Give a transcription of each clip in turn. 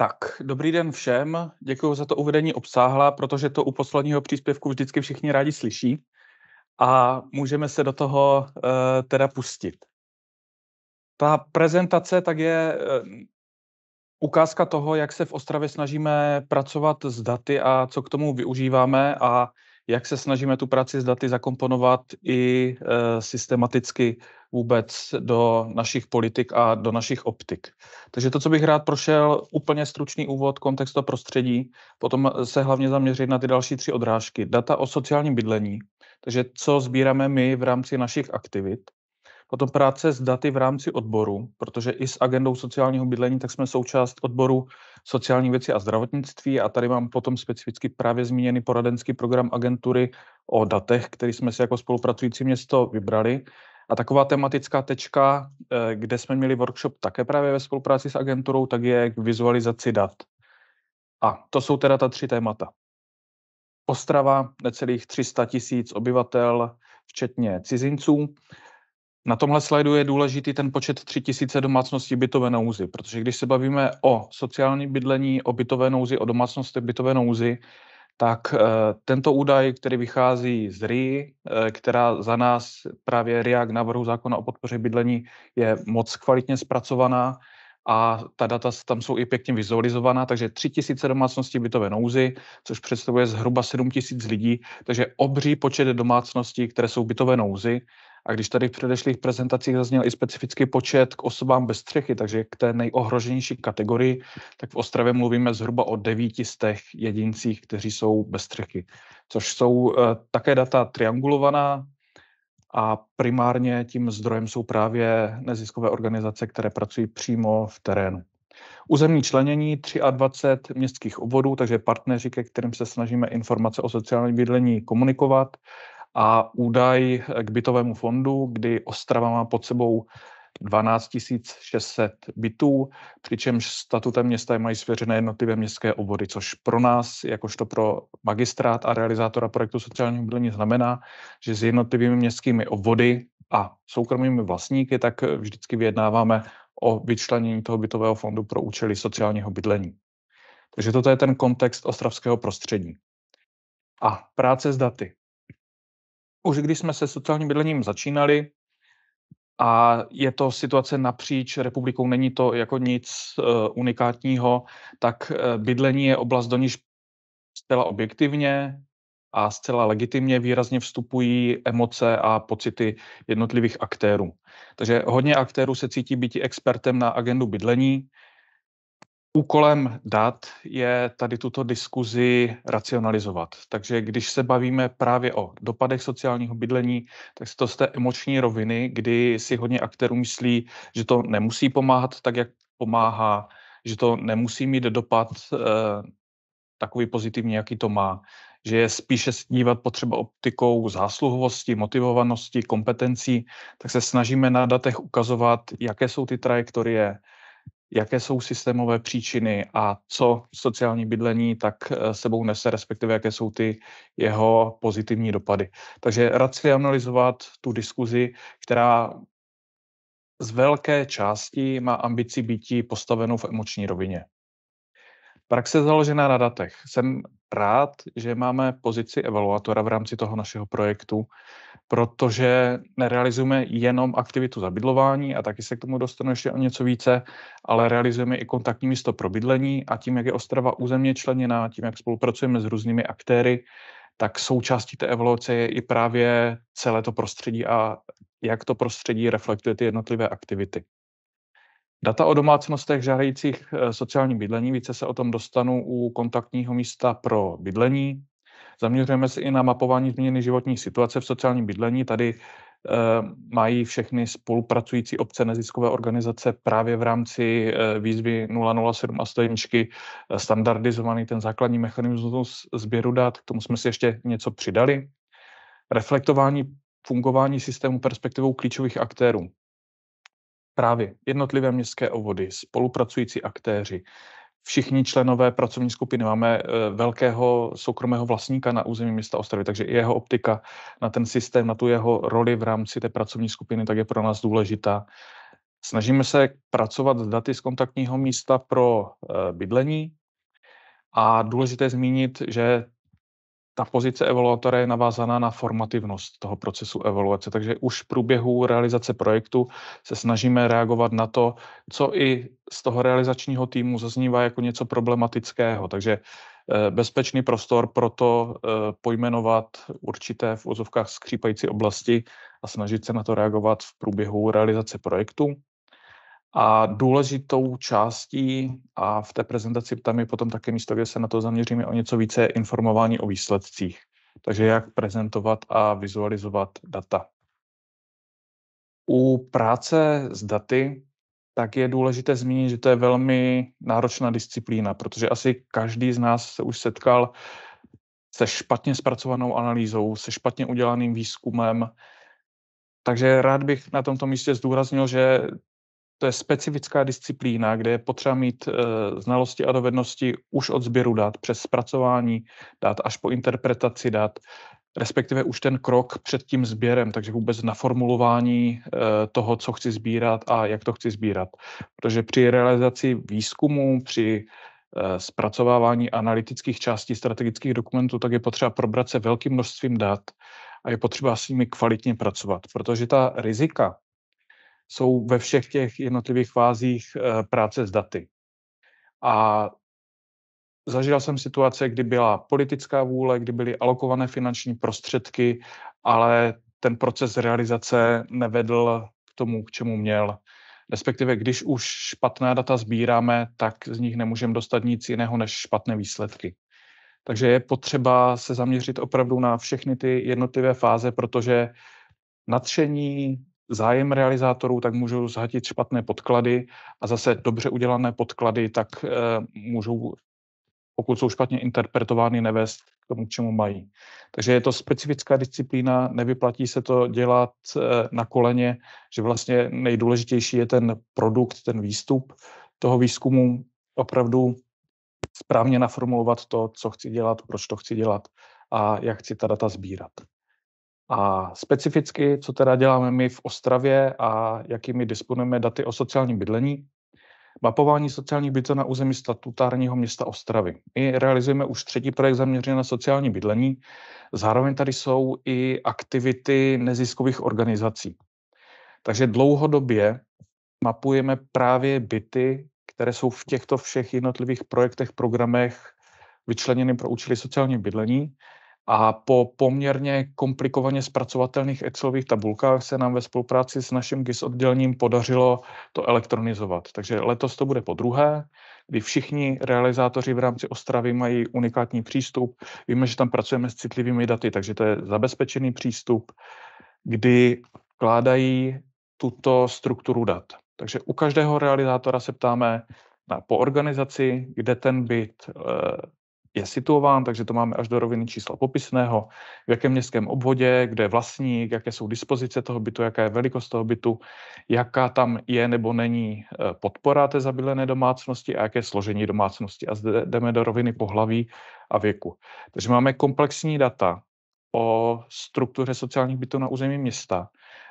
Tak, dobrý den všem. Děkuji za to uvedení obsáhla, protože to u posledního příspěvku vždycky všichni rádi slyší. A můžeme se do toho uh, teda pustit. Ta prezentace tak je uh, ukázka toho, jak se v Ostravě snažíme pracovat s daty a co k tomu využíváme a jak se snažíme tu práci s daty zakomponovat i uh, systematicky vůbec do našich politik a do našich optik. Takže to, co bych rád prošel, úplně stručný úvod, kontext a prostředí, potom se hlavně zaměřit na ty další tři odrážky. Data o sociálním bydlení, takže co sbíráme my v rámci našich aktivit, potom práce s daty v rámci odboru, protože i s agendou sociálního bydlení, tak jsme součást odboru sociální věci a zdravotnictví a tady mám potom specificky právě zmíněný poradenský program agentury o datech, který jsme si jako spolupracující město vybrali a taková tematická tečka, eh, kde jsme měli workshop také právě ve spolupráci s agenturou, tak je k vizualizaci dat. A to jsou teda ta tři témata. Ostrava, necelých 300 tisíc obyvatel, včetně cizinců. Na tomhle slajdu je důležitý ten počet 3000 domácností bytové nouzy, protože když se bavíme o sociální bydlení, o bytové nouzi, o domácnosti bytové nouzi, tak eh, tento údaj, který vychází z RI, eh, která za nás právě RIAK k návrhu zákona o podpoře bydlení je moc kvalitně zpracovaná a ta data tam jsou i pěkně vizualizovaná, takže 3000 domácností bytové nouzy, což představuje zhruba 7000 lidí, takže obří počet domácností, které jsou bytové nouzy, a když tady v předešlých prezentacích zazněl i specifický počet k osobám bez střechy, takže k té nejohroženější kategorii, tak v Ostravě mluvíme zhruba o 900 jedincích, kteří jsou bez střechy, což jsou eh, také data triangulovaná a primárně tím zdrojem jsou právě neziskové organizace, které pracují přímo v terénu. Územní členění 23 městských obvodů, takže partneři, ke kterým se snažíme informace o sociálním bydlení komunikovat a údaj k bytovému fondu, kdy Ostrava má pod sebou 12 600 bytů, přičemž statutem města je mají svěřené jednotlivé městské obvody, což pro nás, jakožto pro magistrát a realizátora projektu sociálního bydlení znamená, že s jednotlivými městskými obvody a soukromými vlastníky tak vždycky vyjednáváme o vyčlenění toho bytového fondu pro účely sociálního bydlení. Takže toto je ten kontext ostravského prostředí. A práce s daty už když jsme se sociálním bydlením začínali, a je to situace napříč republikou, není to jako nic uh, unikátního, tak eh, bydlení je oblast, do níž zcela objektivně a zcela legitimně výrazně vstupují emoce a pocity jednotlivých aktérů. Takže hodně aktérů se cítí být expertem na agendu bydlení, Úkolem dat je tady tuto diskuzi racionalizovat. Takže když se bavíme právě o dopadech sociálního bydlení, tak se to z té emoční roviny, kdy si hodně aktérů myslí, že to nemusí pomáhat tak, jak pomáhá, že to nemusí mít dopad eh, takový pozitivní, jaký to má, že je spíše dívat potřeba optikou zásluhovosti, motivovanosti, kompetencí, tak se snažíme na datech ukazovat, jaké jsou ty trajektorie, jaké jsou systémové příčiny a co sociální bydlení tak eh, sebou nese, respektive jaké jsou ty jeho pozitivní dopady. Takže racionalizovat tu diskuzi, která z velké části má ambici býti postavenou v emoční rovině. Praxe založená na datech. Jsem rád, že máme pozici evaluatora v rámci toho našeho projektu, protože nerealizujeme jenom aktivitu zabydlování a taky se k tomu dostanu ještě o něco více, ale realizujeme i kontaktní místo pro bydlení a tím, jak je Ostrava územně členěná, tím, jak spolupracujeme s různými aktéry, tak součástí té evoluce je i právě celé to prostředí a jak to prostředí reflektuje ty jednotlivé aktivity. Data o domácnostech žádajících eh, sociální bydlení, více se o tom dostanu u kontaktního místa pro bydlení. Zaměřujeme se i na mapování změny životní situace v sociálním bydlení. Tady eh, mají všechny spolupracující obce neziskové organizace právě v rámci eh, výzvy 007 a stojničky standardizovaný ten základní mechanismus sběru dat, k tomu jsme si ještě něco přidali. Reflektování fungování systému perspektivou klíčových aktérů. Právě jednotlivé městské obvody, spolupracující aktéři, všichni členové pracovní skupiny máme eh, velkého soukromého vlastníka na území města Ostravy, takže i jeho optika na ten systém, na tu jeho roli v rámci té pracovní skupiny, tak je pro nás důležitá. Snažíme se pracovat s daty z kontaktního místa pro eh, bydlení a důležité zmínit, že ta pozice evaluatora je navázaná na formativnost toho procesu evaluace, takže už v průběhu realizace projektu se snažíme reagovat na to, co i z toho realizačního týmu zaznívá jako něco problematického. Takže eh, bezpečný prostor pro to eh, pojmenovat určité v ozovkách skřípající oblasti a snažit se na to reagovat v průběhu realizace projektu. A důležitou částí, a v té prezentaci tam je potom také místo, kde se na to zaměříme o něco více, informování o výsledcích. Takže jak prezentovat a vizualizovat data. U práce s daty tak je důležité zmínit, že to je velmi náročná disciplína, protože asi každý z nás se už setkal se špatně zpracovanou analýzou, se špatně udělaným výzkumem. Takže rád bych na tomto místě zdůraznil, že to je specifická disciplína, kde je potřeba mít e, znalosti a dovednosti už od sběru dat, přes zpracování dat, až po interpretaci dat, respektive už ten krok před tím sběrem, takže vůbec naformulování e, toho, co chci sbírat a jak to chci sbírat. Protože při realizaci výzkumu, při e, zpracovávání analytických částí strategických dokumentů, tak je potřeba probrat se velkým množstvím dat a je potřeba s nimi kvalitně pracovat, protože ta rizika, jsou ve všech těch jednotlivých fázích eh, práce s daty. A zažil jsem situace, kdy byla politická vůle, kdy byly alokované finanční prostředky, ale ten proces realizace nevedl k tomu, k čemu měl. Respektive, když už špatná data sbíráme, tak z nich nemůžeme dostat nic jiného než špatné výsledky. Takže je potřeba se zaměřit opravdu na všechny ty jednotlivé fáze, protože nadšení, zájem realizátorů, tak můžou zhatit špatné podklady a zase dobře udělané podklady, tak eh, můžou, pokud jsou špatně interpretovány, nevést k tomu, k čemu mají. Takže je to specifická disciplína, nevyplatí se to dělat eh, na koleně, že vlastně nejdůležitější je ten produkt, ten výstup toho výzkumu, opravdu správně naformulovat to, co chci dělat, proč to chci dělat a jak chci ta data sbírat. A specificky, co teda děláme my v Ostravě a jakými disponujeme daty o sociálním bydlení, mapování sociálních bytů na území statutárního města Ostravy. My realizujeme už třetí projekt zaměřený na sociální bydlení. Zároveň tady jsou i aktivity neziskových organizací. Takže dlouhodobě mapujeme právě byty, které jsou v těchto všech jednotlivých projektech, programech vyčleněny pro účely sociální bydlení, a po poměrně komplikovaně zpracovatelných Excelových tabulkách se nám ve spolupráci s naším GIS oddělením podařilo to elektronizovat. Takže letos to bude po druhé, kdy všichni realizátoři v rámci Ostravy mají unikátní přístup. Víme, že tam pracujeme s citlivými daty, takže to je zabezpečený přístup, kdy kládají tuto strukturu dat. Takže u každého realizátora se ptáme na po organizaci, kde ten byt eh, je situován, takže to máme až do roviny čísla popisného, v jakém městském obvodě, kde je vlastník, jaké jsou dispozice toho bytu, jaká je velikost toho bytu, jaká tam je nebo není e, podpora té zabydlené domácnosti a jaké složení domácnosti. A zde jdeme do roviny pohlaví a věku. Takže máme komplexní data, o struktuře sociálních bytů na území města.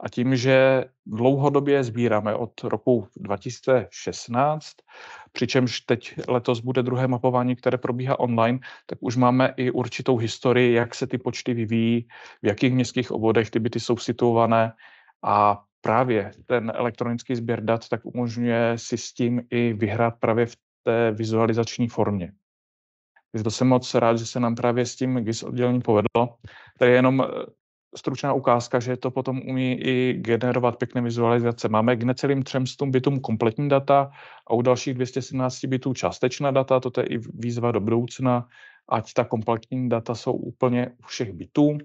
A tím, že dlouhodobě sbíráme od roku 2016, přičemž teď letos bude druhé mapování, které probíhá online, tak už máme i určitou historii, jak se ty počty vyvíjí, v jakých městských obvodech ty byty jsou situované a právě ten elektronický sběr dat tak umožňuje si s tím i vyhrát právě v té vizualizační formě. Takže to jsem moc rád, že se nám právě s tím GIS oddělení povedlo. Tady je jenom eh, stručná ukázka, že to potom umí i generovat pěkné vizualizace. Máme k necelým 300 bytům kompletní data a u dalších 217 bitů částečná data, to je i výzva do budoucna, ať ta kompletní data jsou úplně u všech bitů.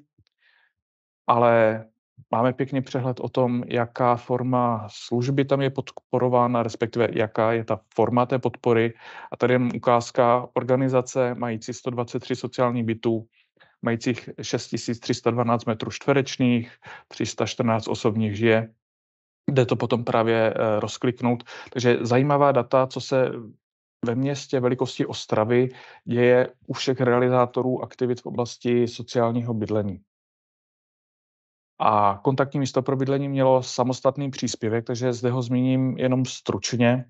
Ale Máme pěkný přehled o tom, jaká forma služby tam je podporována, respektive jaká je ta forma té podpory. A tady je ukázka organizace mající 123 sociálních bytů, majících 6312 metrů čtverečných, 314 osobních žije. Jde to potom právě eh, rozkliknout. Takže zajímavá data, co se ve městě velikosti Ostravy děje u všech realizátorů aktivit v oblasti sociálního bydlení. A kontaktní místo pro bydlení mělo samostatný příspěvek, takže zde ho zmíním jenom stručně.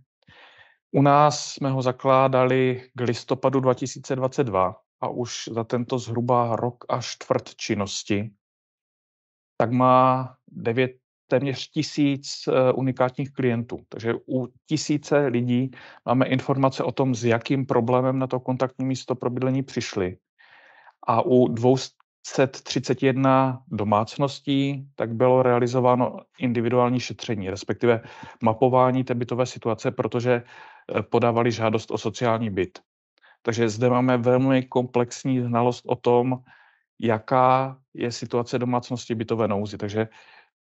U nás jsme ho zakládali k listopadu 2022 a už za tento zhruba rok a čtvrt činnosti, tak má 9, téměř tisíc eh, unikátních klientů. Takže u tisíce lidí máme informace o tom, s jakým problémem na to kontaktní místo pro bydlení přišli. A u dvou, 531 domácností, tak bylo realizováno individuální šetření, respektive mapování té bytové situace, protože eh, podávali žádost o sociální byt. Takže zde máme velmi komplexní znalost o tom, jaká je situace domácnosti bytové nouzy. Takže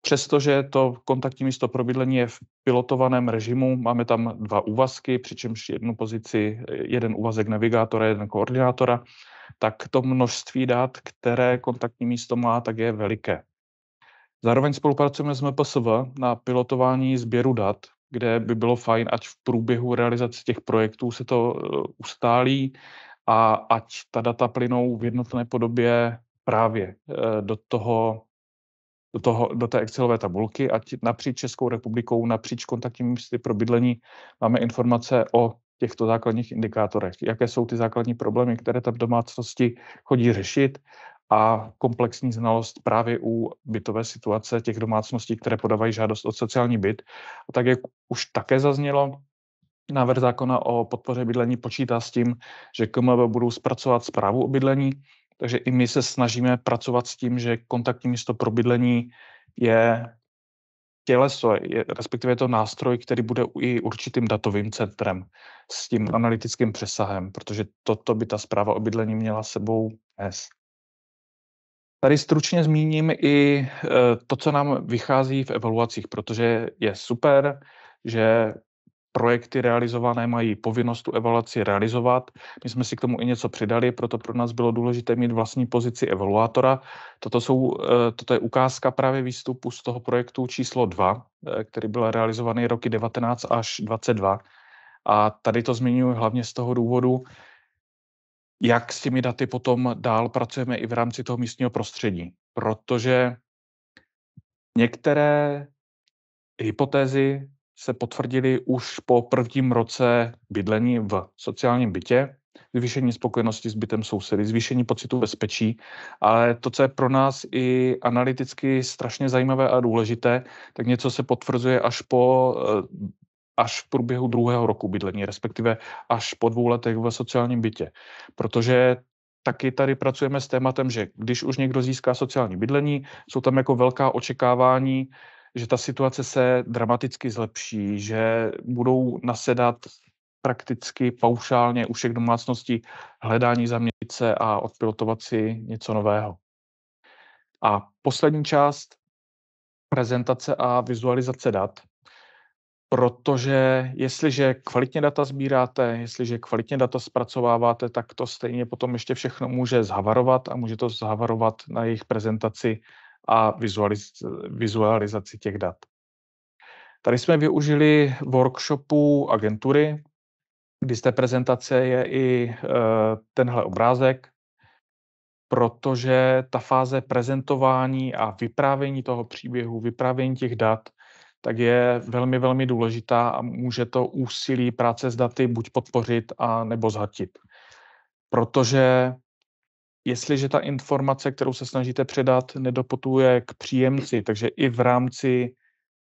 přestože to kontaktní místo pro bydlení je v pilotovaném režimu, máme tam dva úvazky, přičemž jednu pozici, eh, jeden úvazek navigátora, jeden koordinátora, tak to množství dat, které kontaktní místo má, tak je veliké. Zároveň spolupracujeme s MPSV na pilotování sběru dat, kde by bylo fajn, ať v průběhu realizace těch projektů se to eh, ustálí a ať ta data plynou v jednotné podobě právě eh, do toho do, toho, do té Excelové tabulky, ať napříč Českou republikou, napříč kontaktními místy pro bydlení máme informace o těchto základních indikátorech. Jaké jsou ty základní problémy, které tam domácnosti chodí řešit a komplexní znalost právě u bytové situace těch domácností, které podávají žádost o sociální byt. A tak, jak už také zaznělo, návrh zákona o podpoře bydlení počítá s tím, že KMB budou zpracovat zprávu o bydlení, takže i my se snažíme pracovat s tím, že kontaktní místo pro bydlení je těleso, je, respektive je to nástroj, který bude i určitým datovým centrem s tím analytickým přesahem, protože toto by ta zpráva o bydlení měla sebou s. Tady stručně zmíním i e, to, co nám vychází v evaluacích, protože je super, že projekty realizované mají povinnost tu evaluaci realizovat. My jsme si k tomu i něco přidali, proto pro nás bylo důležité mít vlastní pozici evaluátora. Toto, jsou, eh, toto je ukázka právě výstupu z toho projektu číslo 2, eh, který byl realizovaný roky 19 až 22. A tady to zmiňuji hlavně z toho důvodu, jak s těmi daty potom dál pracujeme i v rámci toho místního prostředí. Protože některé hypotézy se potvrdili už po prvním roce bydlení v sociálním bytě, zvýšení spokojenosti s bytem sousedy, zvýšení pocitu bezpečí, ale to, co je pro nás i analyticky strašně zajímavé a důležité, tak něco se potvrzuje až po eh, až v průběhu druhého roku bydlení, respektive až po dvou letech v sociálním bytě. Protože taky tady pracujeme s tématem, že když už někdo získá sociální bydlení, jsou tam jako velká očekávání, že ta situace se dramaticky zlepší, že budou nasedat prakticky paušálně u všech domácností hledání zaměnice a odpilotovat si něco nového. A poslední část prezentace a vizualizace dat, protože jestliže kvalitně data sbíráte, jestliže kvalitně data zpracováváte, tak to stejně potom ještě všechno může zhavarovat a může to zhavarovat na jejich prezentaci a vizualiz, vizualizaci těch dat. Tady jsme využili workshopu agentury, kdy z té prezentace je i eh, tenhle obrázek, protože ta fáze prezentování a vyprávění toho příběhu, vyprávění těch dat, tak je velmi, velmi důležitá a může to úsilí práce s daty buď podpořit a nebo zhatit. Protože jestliže ta informace, kterou se snažíte předat, nedopotuje k příjemci, takže i v rámci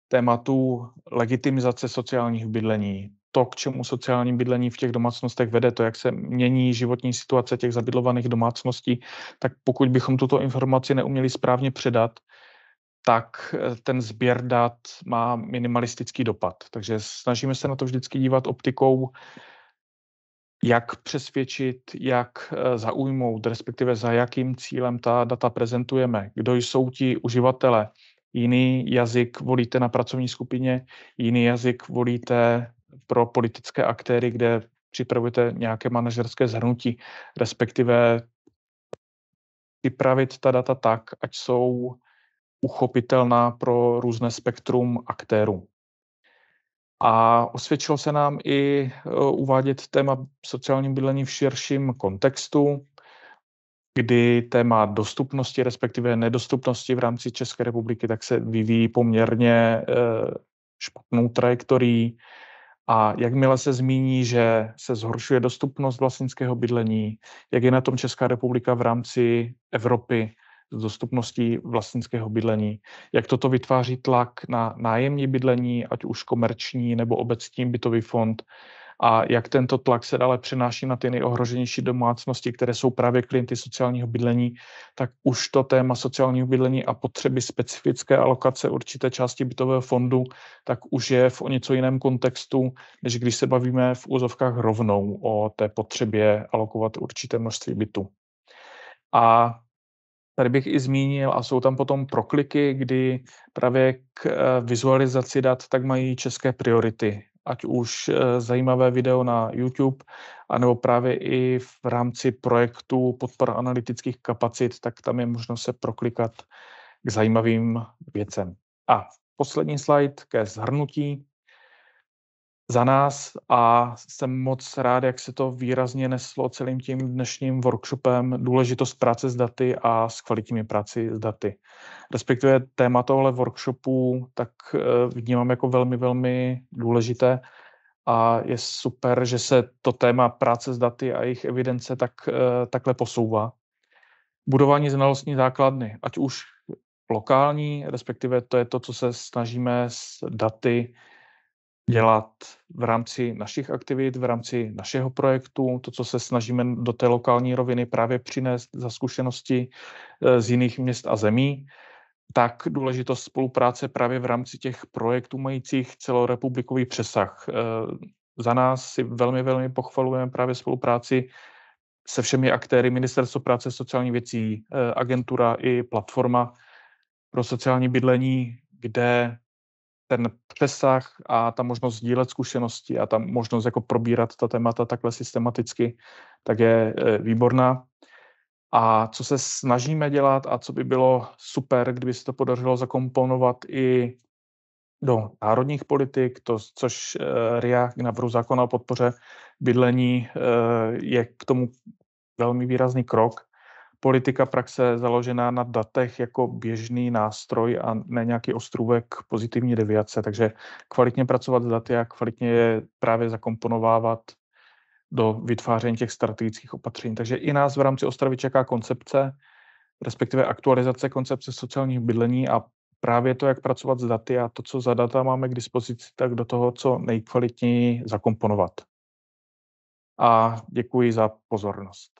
tématu legitimizace sociálních bydlení, to, k čemu sociální bydlení v těch domácnostech vede, to, jak se mění životní situace těch zabydlovaných domácností, tak pokud bychom tuto informaci neuměli správně předat, tak eh, ten sběr dat má minimalistický dopad. Takže snažíme se na to vždycky dívat optikou jak přesvědčit, jak eh, zaujmout, respektive za jakým cílem ta data prezentujeme, kdo jsou ti uživatelé. Jiný jazyk volíte na pracovní skupině, jiný jazyk volíte pro politické aktéry, kde připravujete nějaké manažerské zhrnutí, respektive připravit ta data tak, ať jsou uchopitelná pro různé spektrum aktérů. A osvědčilo se nám i e, uvádět téma sociálním bydlení v širším kontextu, kdy téma dostupnosti, respektive nedostupnosti v rámci České republiky, tak se vyvíjí poměrně e, špatnou trajektorií. A jakmile se zmíní, že se zhoršuje dostupnost vlastnického bydlení, jak je na tom Česká republika v rámci Evropy, dostupností vlastnického bydlení. Jak toto vytváří tlak na nájemní bydlení, ať už komerční nebo obecní bytový fond, a jak tento tlak se dále přenáší na ty nejohroženější domácnosti, které jsou právě klienty sociálního bydlení, tak už to téma sociálního bydlení a potřeby specifické alokace určité části bytového fondu, tak už je v o něco jiném kontextu, než když se bavíme v úzovkách rovnou o té potřebě alokovat určité množství bytu. A Tady bych i zmínil, a jsou tam potom prokliky, kdy právě k eh, vizualizaci dat tak mají české priority, ať už eh, zajímavé video na YouTube, anebo právě i v rámci projektu podpora analytických kapacit, tak tam je možno se proklikat k zajímavým věcem. A poslední slide ke zhrnutí za nás a jsem moc rád, jak se to výrazně neslo celým tím dnešním workshopem důležitost práce s daty a s kvalitními práci s daty. Respektive téma tohle workshopu tak eh, vnímám jako velmi, velmi důležité a je super, že se to téma práce s daty a jejich evidence tak, eh, takhle posouvá. Budování znalostní základny, ať už lokální, respektive to je to, co se snažíme s daty dělat v rámci našich aktivit, v rámci našeho projektu, to, co se snažíme do té lokální roviny právě přinést za zkušenosti eh, z jiných měst a zemí, tak důležitost spolupráce právě v rámci těch projektů majících celorepublikový přesah. Eh, za nás si velmi, velmi pochvalujeme právě spolupráci se všemi aktéry Ministerstvo práce sociálních věcí, eh, agentura i platforma pro sociální bydlení, kde ten přesah a ta možnost sdílet zkušenosti a ta možnost jako probírat ta témata takhle systematicky, tak je e, výborná. A co se snažíme dělat a co by bylo super, kdyby se to podařilo zakomponovat i do národních politik, to, což e, RIA k návrhu zákona o podpoře bydlení e, je k tomu velmi výrazný krok politika praxe založená na datech jako běžný nástroj a ne nějaký ostrůvek pozitivní deviace. Takže kvalitně pracovat s daty a kvalitně je právě zakomponovávat do vytváření těch strategických opatření. Takže i nás v rámci Ostravy čeká koncepce, respektive aktualizace koncepce sociálních bydlení a právě to, jak pracovat s daty a to, co za data máme k dispozici, tak do toho, co nejkvalitněji zakomponovat. A děkuji za pozornost.